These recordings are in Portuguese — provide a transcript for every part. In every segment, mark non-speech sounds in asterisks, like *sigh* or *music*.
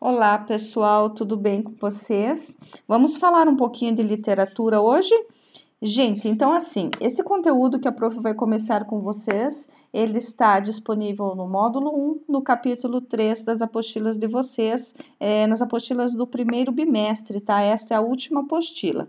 Olá, pessoal, tudo bem com vocês? Vamos falar um pouquinho de literatura hoje? Gente, então assim, esse conteúdo que a prof vai começar com vocês, ele está disponível no módulo 1, no capítulo 3 das apostilas de vocês, é, nas apostilas do primeiro bimestre, tá? Esta é a última apostila.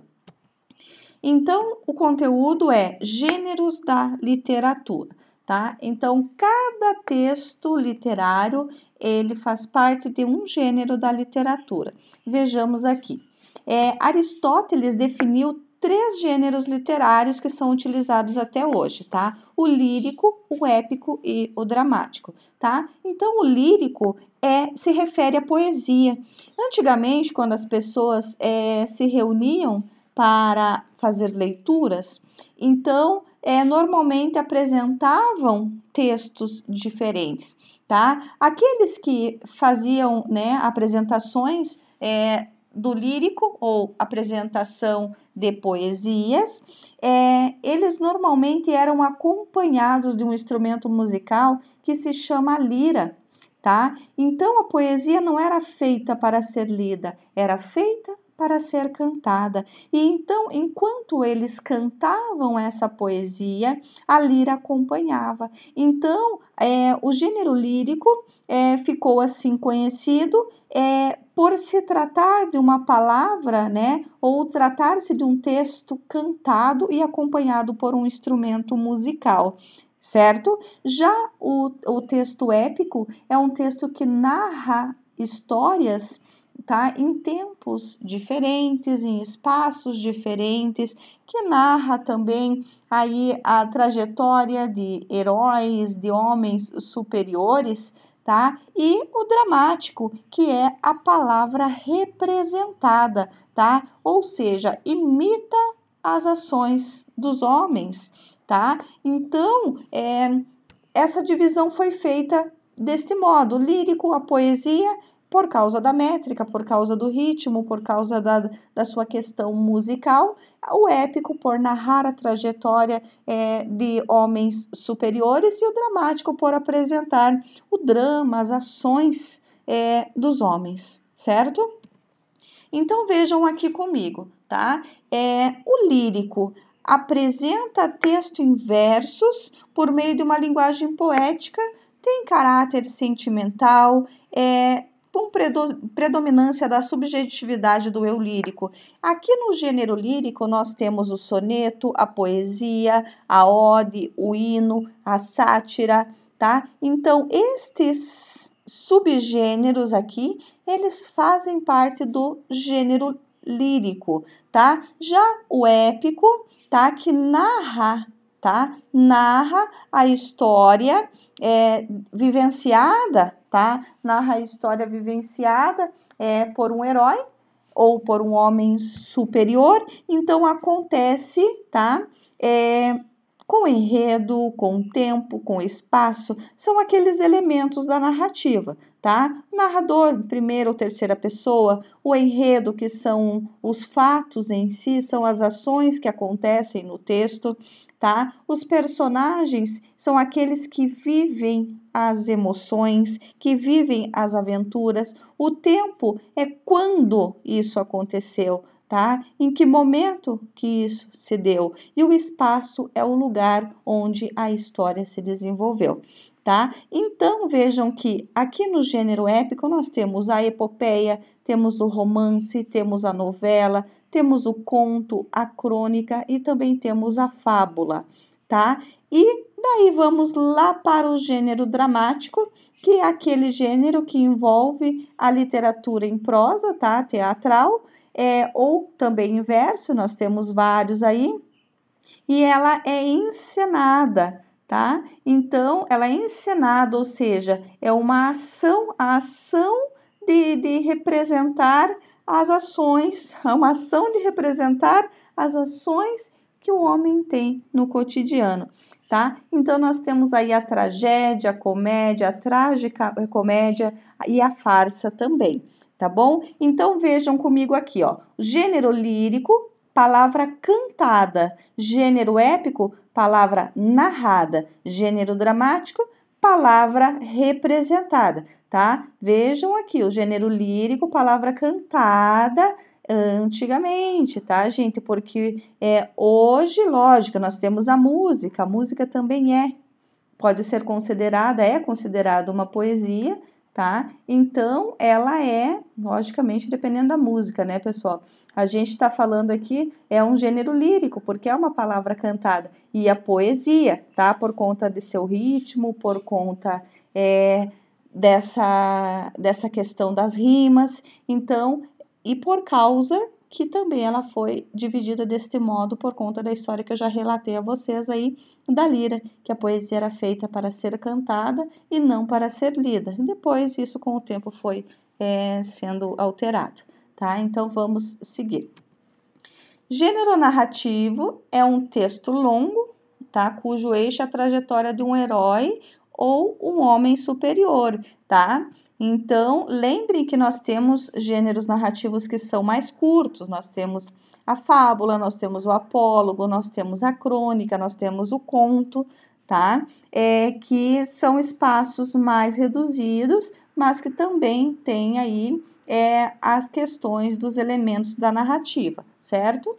Então, o conteúdo é Gêneros da Literatura tá? Então, cada texto literário, ele faz parte de um gênero da literatura. Vejamos aqui. É, Aristóteles definiu três gêneros literários que são utilizados até hoje, tá? O lírico, o épico e o dramático, tá? Então o lírico é se refere à poesia. Antigamente, quando as pessoas é, se reuniam para fazer leituras, então é, normalmente apresentavam textos diferentes, tá? Aqueles que faziam né, apresentações é, do lírico ou apresentação de poesias, é, eles normalmente eram acompanhados de um instrumento musical que se chama lira. Tá? Então a poesia não era feita para ser lida, era feita para ser cantada. E então, enquanto eles cantavam essa poesia, a lira acompanhava. Então, é, o gênero lírico é, ficou assim conhecido é, por se tratar de uma palavra, né, ou tratar-se de um texto cantado e acompanhado por um instrumento musical certo? Já o, o texto épico é um texto que narra histórias tá? Em tempos diferentes, em espaços diferentes, que narra também aí a trajetória de heróis, de homens superiores, tá? E o dramático, que é a palavra representada, tá? Ou seja, imita as ações dos homens, tá? Então, é, essa divisão foi feita deste modo: lírico, a poesia por causa da métrica, por causa do ritmo, por causa da, da sua questão musical, o épico por narrar a trajetória é, de homens superiores e o dramático por apresentar o drama, as ações é, dos homens, certo? Então vejam aqui comigo, tá? É, o lírico apresenta texto em versos por meio de uma linguagem poética tem caráter sentimental, é, com predominância da subjetividade do eu lírico. Aqui no gênero lírico nós temos o soneto, a poesia, a ode, o hino, a sátira, tá? Então, estes subgêneros aqui, eles fazem parte do gênero lírico, tá? Já o épico, tá que narra tá? Narra a história é, vivenciada, tá? Narra a história vivenciada é, por um herói ou por um homem superior. Então acontece, tá? É, com enredo, com tempo, com espaço, são aqueles elementos da narrativa, tá? Narrador, primeira ou terceira pessoa, o enredo, que são os fatos em si, são as ações que acontecem no texto, tá? Os personagens são aqueles que vivem as emoções, que vivem as aventuras. O tempo é quando isso aconteceu, tá? Em que momento que isso se deu? E o espaço é o lugar onde a história se desenvolveu, tá? Então vejam que aqui no gênero épico nós temos a epopeia, temos o romance, temos a novela, temos o conto, a crônica e também temos a fábula, tá? E daí vamos lá para o gênero dramático, que é aquele gênero que envolve a literatura em prosa, tá? Teatral é, ou também inverso, nós temos vários aí, e ela é encenada, tá? Então, ela é encenada, ou seja, é uma ação, a ação de, de representar as ações, *laughs* é uma ação de representar as ações que o homem tem no cotidiano, tá? Então nós temos aí a tragédia, a comédia, a trágica eh, comédia e a farsa também tá bom? Então vejam comigo aqui, ó. Gênero lírico, palavra cantada. Gênero épico, palavra narrada. Gênero dramático, palavra representada, tá? Vejam aqui o gênero lírico, palavra cantada antigamente, tá, gente? Porque é hoje, lógico, nós temos a música. A música também é pode ser considerada, é considerada uma poesia, tá? Então, ela é, logicamente, dependendo da música, né, pessoal? A gente está falando aqui, é um gênero lírico, porque é uma palavra cantada. E a poesia, tá? Por conta de seu ritmo, por conta é, dessa, dessa questão das rimas. Então, e por causa que também ela foi dividida deste modo por conta da história que eu já relatei a vocês aí da lira, que a poesia era feita para ser cantada e não para ser lida. depois isso com o tempo foi é, sendo alterado, tá? Então vamos seguir. Gênero narrativo é um texto longo, tá? Cujo eixo é a trajetória de um herói ou um homem superior, tá? Então, lembrem que nós temos gêneros narrativos que são mais curtos, nós temos a fábula, nós temos o apólogo, nós temos a crônica, nós temos o conto, tá? É, que são espaços mais reduzidos, mas que também tem aí é, as questões dos elementos da narrativa, certo?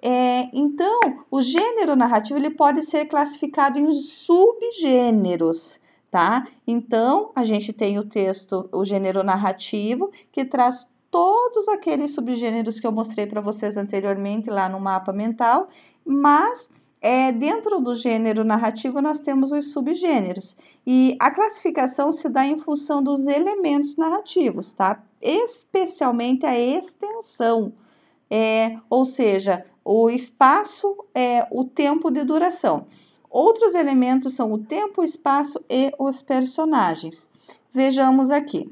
É, então, o gênero narrativo ele pode ser classificado em subgêneros, tá? Então, a gente tem o texto, o gênero narrativo, que traz todos aqueles subgêneros que eu mostrei para vocês anteriormente lá no mapa mental, mas é, dentro do gênero narrativo, nós temos os subgêneros. E a classificação se dá em função dos elementos narrativos, tá? Especialmente a extensão, é, ou seja, o espaço, é, o tempo de duração. Outros elementos são o tempo, o espaço e os personagens. Vejamos aqui.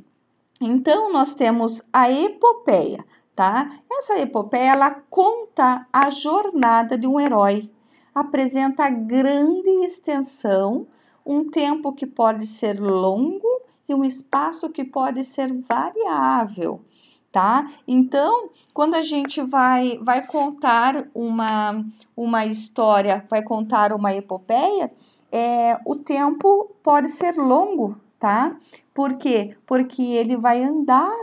Então, nós temos a epopeia, tá? Essa epopeia, ela conta a jornada de um herói. Apresenta grande extensão, um tempo que pode ser longo e um espaço que pode ser variável tá? Então, quando a gente vai, vai contar uma, uma história, vai contar uma epopeia, é, o tempo pode ser longo, tá? Por quê? Porque ele vai andar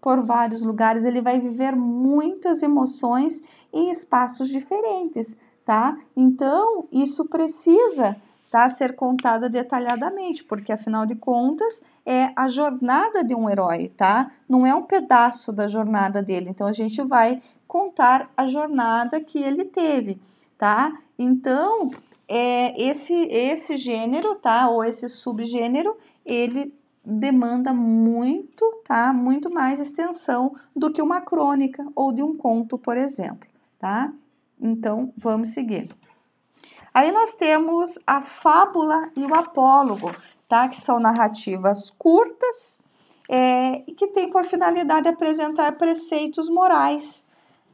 por vários lugares, ele vai viver muitas emoções em espaços diferentes, tá? Então, isso precisa tá? a ser contada detalhadamente, porque afinal de contas é a jornada de um herói, tá? Não é um pedaço da jornada dele. Então a gente vai contar a jornada que ele teve, tá? Então, é, esse esse gênero, tá? Ou esse subgênero, ele demanda muito, tá? Muito mais extensão do que uma crônica ou de um conto, por exemplo, tá? Então, vamos seguir. Aí nós temos a fábula e o apólogo, tá? Que são narrativas curtas é, e que tem por finalidade apresentar preceitos morais.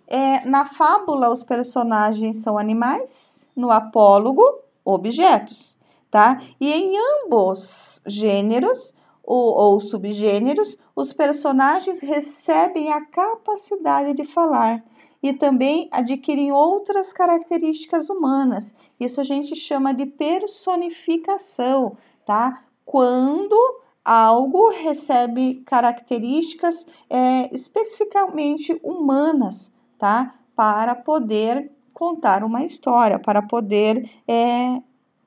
É, na fábula, os personagens são animais, no apólogo, objetos, tá? E em ambos gêneros ou, ou subgêneros, os personagens recebem a capacidade de falar e também adquirem outras características humanas. Isso a gente chama de personificação, tá? Quando algo recebe características é, especificamente humanas, tá? Para poder contar uma história, para poder é,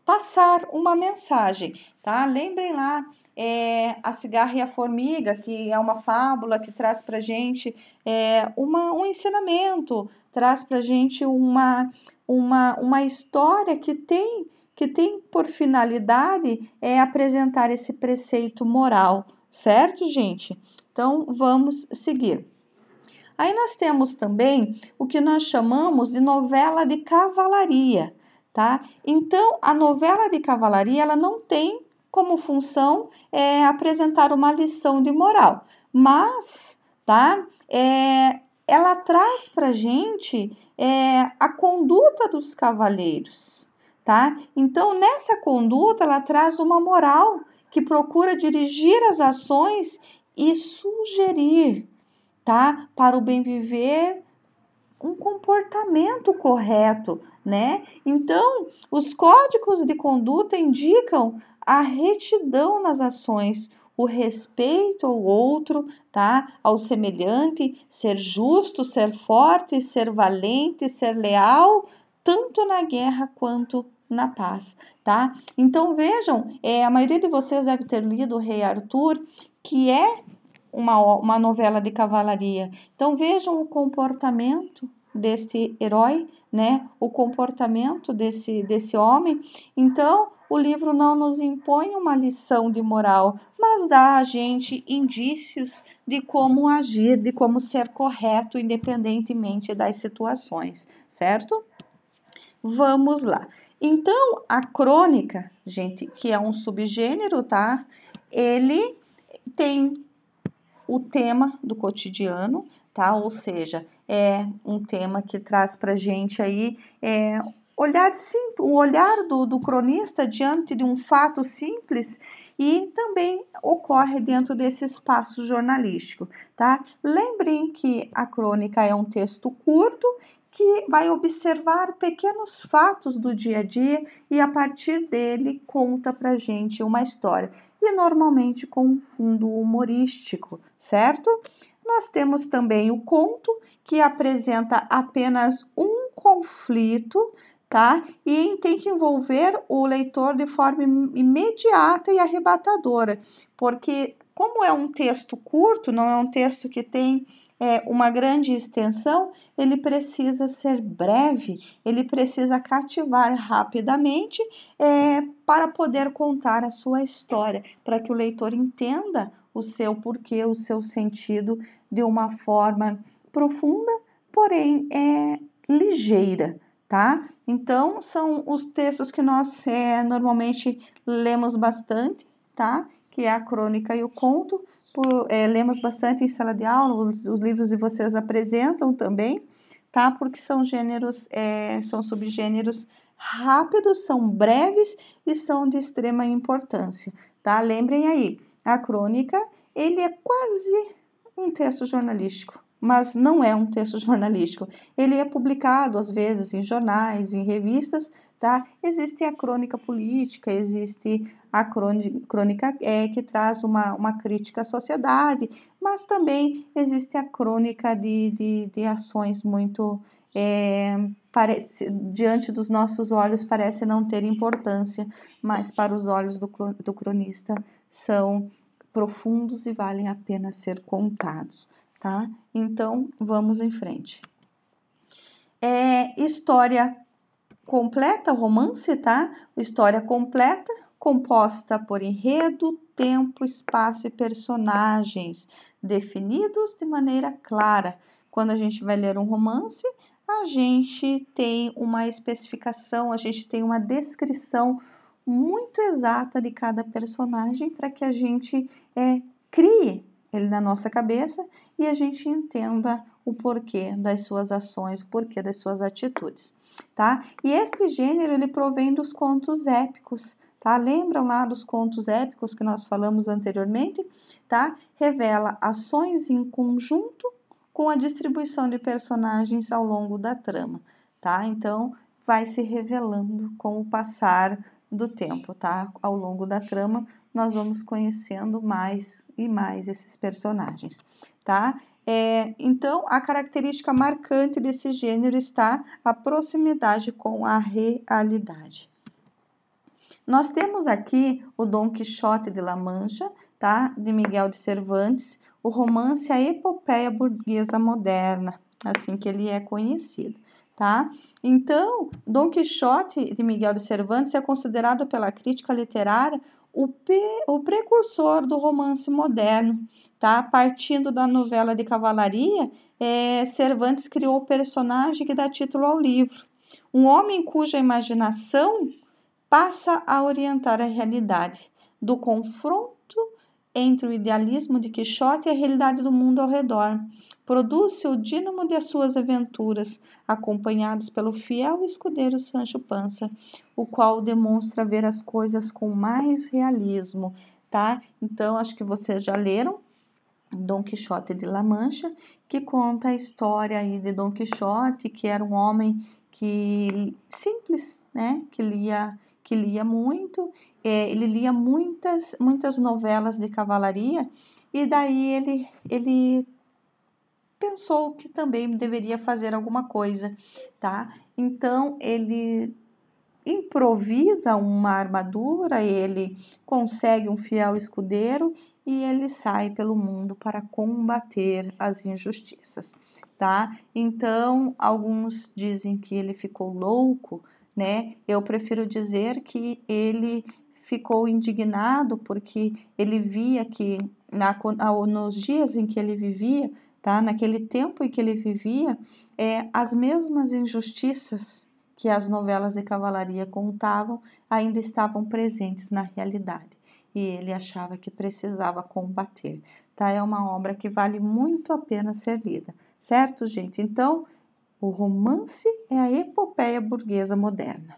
passar uma mensagem, tá? Lembrem lá é, A Cigarra e a Formiga, que é uma fábula que traz para gente é, uma, um ensinamento, traz para gente uma, uma, uma história que tem que tem por finalidade é apresentar esse preceito moral, certo, gente? Então vamos seguir. Aí nós temos também o que nós chamamos de novela de cavalaria, tá? Então a novela de cavalaria ela não tem como função é apresentar uma lição de moral, mas tá, é, ela traz para gente é, a conduta dos cavaleiros, tá? Então nessa conduta ela traz uma moral que procura dirigir as ações e sugerir, tá, para o bem viver um comportamento correto, né? Então, os códigos de conduta indicam a retidão nas ações, o respeito ao outro, tá? Ao semelhante, ser justo, ser forte, ser valente, ser leal, tanto na guerra quanto na paz, tá? Então vejam, é, a maioria de vocês deve ter lido o Rei Arthur, que é uma, uma novela de cavalaria. Então vejam o comportamento desse herói, né? O comportamento desse, desse homem. Então, o livro não nos impõe uma lição de moral, mas dá a gente indícios de como agir, de como ser correto, independentemente das situações, certo? Vamos lá. Então, a crônica, gente, que é um subgênero, tá? Ele tem o tema do cotidiano, tá? Ou seja, é um tema que traz para gente aí é, olhar sim, o olhar do, do cronista diante de um fato simples e também ocorre dentro desse espaço jornalístico, tá? Lembrem que a crônica é um texto curto que vai observar pequenos fatos do dia a dia e a partir dele conta pra gente uma história e normalmente com um fundo humorístico, certo? Nós temos também o conto que apresenta apenas um conflito tá? E tem que envolver o leitor de forma imediata e arrebatadora, porque como é um texto curto, não é um texto que tem é, uma grande extensão, ele precisa ser breve, ele precisa cativar rapidamente é, para poder contar a sua história, para que o leitor entenda o seu porquê, o seu sentido de uma forma profunda, porém é ligeira tá? Então, são os textos que nós é, normalmente lemos bastante, tá? Que é a crônica e o conto. Por, é, lemos bastante em sala de aula, os, os, livros de vocês apresentam também, tá? Porque são gêneros, é, são subgêneros rápidos, são breves e são de extrema importância, tá? Lembrem aí, a crônica, ele é quase um texto jornalístico, mas não é um texto jornalístico. Ele é publicado às vezes em jornais, em revistas, tá? Existe a crônica política, existe a crônica é, que traz uma, uma crítica à sociedade, mas também existe a crônica de, de, de ações muito é, parece, diante dos nossos olhos parece não ter importância, mas para os olhos do, do cronista são profundos e valem a pena ser contados tá? Então, vamos em frente. É história completa, romance, tá? História completa, composta por enredo, tempo, espaço e personagens definidos de maneira clara. Quando a gente vai ler um romance, a gente tem uma especificação, a gente tem uma descrição muito exata de cada personagem para que a gente é, crie ele na nossa cabeça e a gente entenda o porquê das suas ações, o porquê das suas atitudes, tá? E este gênero ele provém dos contos épicos, tá? Lembram lá dos contos épicos que nós falamos anteriormente, tá? Revela ações em conjunto com a distribuição de personagens ao longo da trama, tá? Então vai se revelando com o passar do tempo, tá? Ao longo da trama, nós vamos conhecendo mais e mais esses personagens, tá? É, então, a característica marcante desse gênero está a proximidade com a realidade. Nós temos aqui o Dom Quixote de La Mancha, tá? De Miguel de Cervantes, o romance A Epopeia Burguesa Moderna, assim que ele é conhecido tá? Então, Dom Quixote de Miguel de Cervantes é considerado pela crítica literária o, pe- o precursor do romance moderno, tá? Partindo da novela de cavalaria, é, Cervantes criou o personagem que dá título ao livro, um homem cuja imaginação passa a orientar a realidade do confronto entre o idealismo de Quixote e a realidade do mundo ao redor. Produz-se o dínamo de suas aventuras, acompanhados pelo fiel escudeiro Sancho Panza, o qual demonstra ver as coisas com mais realismo, tá? Então, acho que vocês já leram Dom Quixote de La Mancha, que conta a história aí de Dom Quixote, que era um homem que simples, né, que lia que lia muito, é, ele lia muitas muitas novelas de cavalaria e daí ele ele pensou que também deveria fazer alguma coisa, tá? Então ele improvisa uma armadura, ele consegue um fiel escudeiro e ele sai pelo mundo para combater as injustiças, tá? Então, alguns dizem que ele ficou louco, né? Eu prefiro dizer que ele ficou indignado porque ele via que na, nos dias em que ele vivia, tá? Naquele tempo em que ele vivia, é, as mesmas injustiças que as novelas de cavalaria contavam ainda estavam presentes na realidade e ele achava que precisava combater. Tá? É uma obra que vale muito a pena ser lida, certo, gente? Então, o romance é a epopeia burguesa moderna.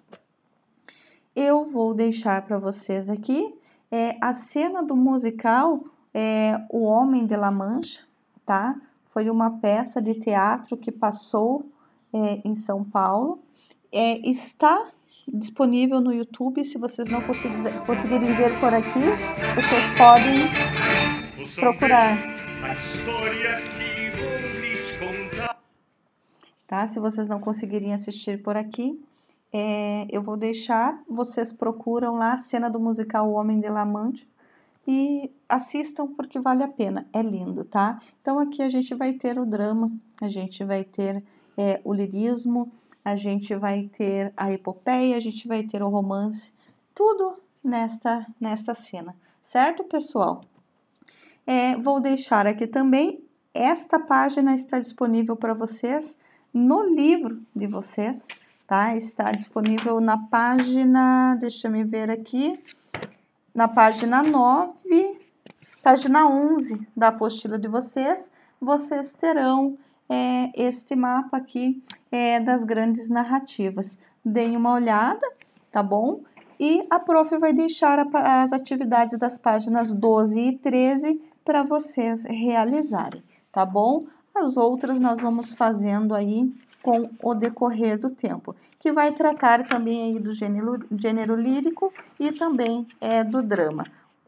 Eu vou deixar para vocês aqui é, a cena do musical é, O Homem de La Mancha, tá? Foi uma peça de teatro que passou é, em São Paulo é, está disponível no YouTube. Se vocês não conseguirem ver por aqui, vocês podem procurar. Tá? Se vocês não conseguirem assistir por aqui, é, eu vou deixar. Vocês procuram lá a cena do musical O Homem de Lamante e assistam porque vale a pena. É lindo, tá? Então aqui a gente vai ter o drama, a gente vai ter é, o lirismo a gente vai ter a epopeia, a gente vai ter o romance, tudo nesta, nesta cena, certo, pessoal? É, vou deixar aqui também. Esta página está disponível para vocês no livro de vocês, tá? Está disponível na página, deixa me ver aqui, na página 9, página 11 da apostila de vocês. Vocês terão é, este mapa aqui é, das grandes narrativas. Deem uma olhada, tá bom? E a prof vai deixar a, as atividades das páginas 12 e 13 para vocês realizarem, tá bom? As outras nós vamos fazendo aí com o decorrer do tempo, que vai tratar também aí do gênero, gênero lírico e também é do drama.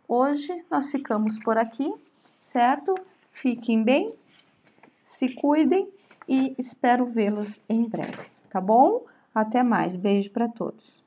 Hoje nós ficamos por aqui, certo? Fiquem bem se cuidem e espero vê-los em breve, tá bom? Até mais, beijo para todos.